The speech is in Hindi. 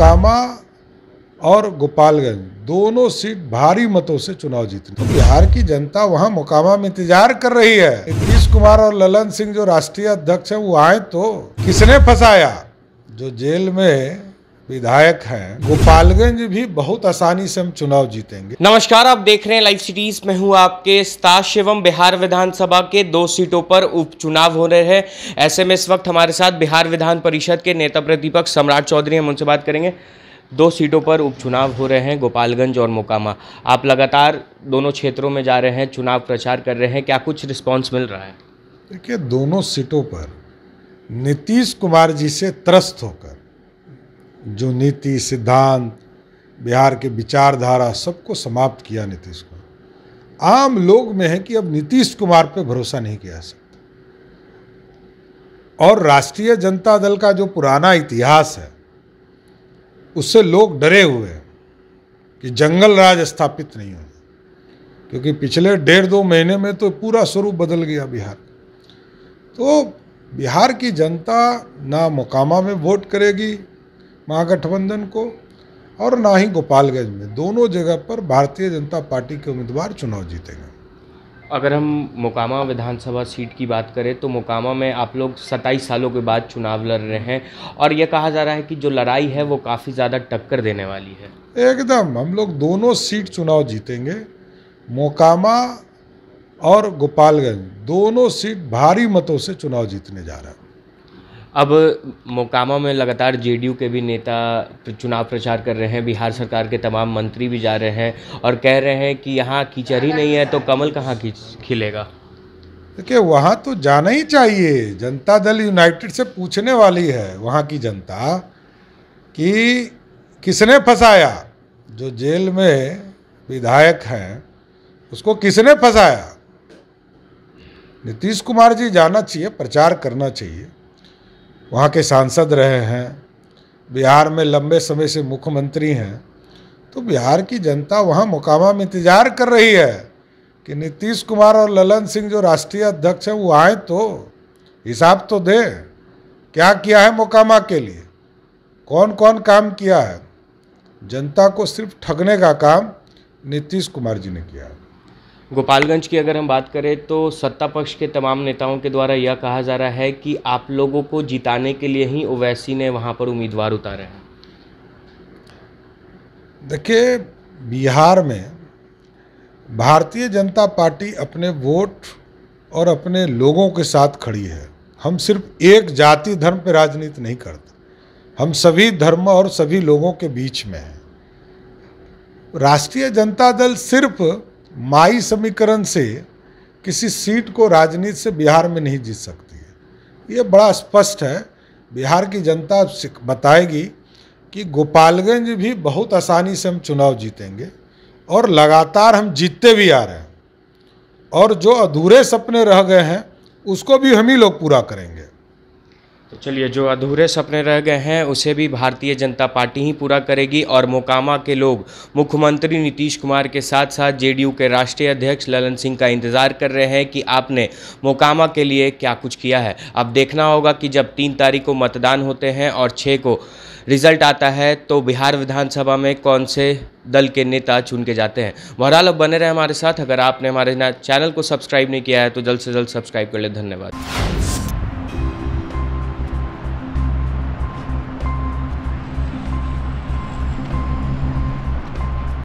मोकामा और गोपालगंज दोनों सीट भारी मतों से चुनाव जीतने तो बिहार की जनता वहां मोकामा में इंतजार कर रही है नीतीश कुमार और ललन सिंह जो राष्ट्रीय अध्यक्ष हैं वो आए तो किसने फंसाया जो जेल में विधायक हैं गोपालगंज भी बहुत आसानी से हम चुनाव जीतेंगे नमस्कार आप देख रहे हैं लाइव सिटीज में हूँ आपके स्ताश एवं बिहार विधानसभा के दो सीटों पर उपचुनाव हो रहे हैं ऐसे में इस वक्त हमारे साथ बिहार विधान परिषद के नेता प्रतिपक्ष सम्राट चौधरी हम उनसे बात करेंगे दो सीटों पर उपचुनाव हो रहे हैं गोपालगंज और मोकामा आप लगातार दोनों क्षेत्रों में जा रहे हैं चुनाव प्रचार कर रहे हैं क्या कुछ रिस्पॉन्स मिल रहा है देखिए दोनों सीटों पर नीतीश कुमार जी से त्रस्त होकर जो नीति सिद्धांत बिहार के विचारधारा सबको समाप्त किया नीतीश को आम लोग में है कि अब नीतीश कुमार पे भरोसा नहीं किया सकता और राष्ट्रीय जनता दल का जो पुराना इतिहास है उससे लोग डरे हुए हैं कि जंगल राज स्थापित नहीं हो क्योंकि पिछले डेढ़ दो महीने में तो पूरा स्वरूप बदल गया बिहार तो बिहार की जनता ना मोकामा में वोट करेगी महागठबंधन को और ना ही गोपालगंज में दोनों जगह पर भारतीय जनता पार्टी के उम्मीदवार चुनाव जीतेंगे अगर हम मोकामा विधानसभा सीट की बात करें तो मोकामा में आप लोग सत्ताईस सालों के बाद चुनाव लड़ रहे हैं और यह कहा जा रहा है कि जो लड़ाई है वो काफ़ी ज़्यादा टक्कर देने वाली है एकदम हम लोग दोनों सीट चुनाव जीतेंगे मोकामा और गोपालगंज दोनों सीट भारी मतों से चुनाव जीतने जा रहा है अब मोकामा में लगातार जे डी यू के भी नेता चुनाव प्रचार कर रहे हैं बिहार सरकार के तमाम मंत्री भी जा रहे हैं और कह रहे हैं कि यहाँ कीचड़ ही नहीं है तो कमल कहाँ खिलेगा देखिए वहाँ तो जाना ही चाहिए जनता दल यूनाइटेड से पूछने वाली है वहाँ की जनता कि किसने फंसाया जो जेल में विधायक हैं उसको किसने फंसाया नीतीश कुमार जी जाना चाहिए प्रचार करना चाहिए वहाँ के सांसद रहे हैं बिहार में लंबे समय से मुख्यमंत्री हैं तो बिहार की जनता वहाँ मुकामा में इंतजार कर रही है कि नीतीश कुमार और ललन सिंह जो राष्ट्रीय अध्यक्ष हैं वो आए तो हिसाब तो दे क्या किया है मुकामा के लिए कौन कौन काम किया है जनता को सिर्फ ठगने का काम नीतीश कुमार जी ने किया है गोपालगंज की अगर हम बात करें तो सत्ता पक्ष के तमाम नेताओं के द्वारा यह कहा जा रहा है कि आप लोगों को जिताने के लिए ही ओवैसी ने वहाँ पर उम्मीदवार उतारे हैं देखिए बिहार में भारतीय जनता पार्टी अपने वोट और अपने लोगों के साथ खड़ी है हम सिर्फ एक जाति धर्म पर राजनीति नहीं करते हम सभी धर्म और सभी लोगों के बीच में हैं राष्ट्रीय जनता दल सिर्फ़ माई समीकरण से किसी सीट को राजनीति से बिहार में नहीं जीत सकती है ये बड़ा स्पष्ट है बिहार की जनता बताएगी कि गोपालगंज भी बहुत आसानी से हम चुनाव जीतेंगे और लगातार हम जीतते भी आ रहे हैं और जो अधूरे सपने रह गए हैं उसको भी हम ही लोग पूरा करेंगे तो चलिए जो अधूरे सपने रह गए हैं उसे भी भारतीय जनता पार्टी ही पूरा करेगी और मोकामा के लोग मुख्यमंत्री नीतीश कुमार के साथ साथ जेडीयू के राष्ट्रीय अध्यक्ष ललन सिंह का इंतजार कर रहे हैं कि आपने मोकामा के लिए क्या कुछ किया है अब देखना होगा कि जब तीन तारीख को मतदान होते हैं और छः को रिजल्ट आता है तो बिहार विधानसभा में कौन से दल के नेता चुन के जाते हैं बहरहाल अब बने रहे हमारे साथ अगर आपने हमारे चैनल को सब्सक्राइब नहीं किया है तो जल्द से जल्द सब्सक्राइब कर ले धन्यवाद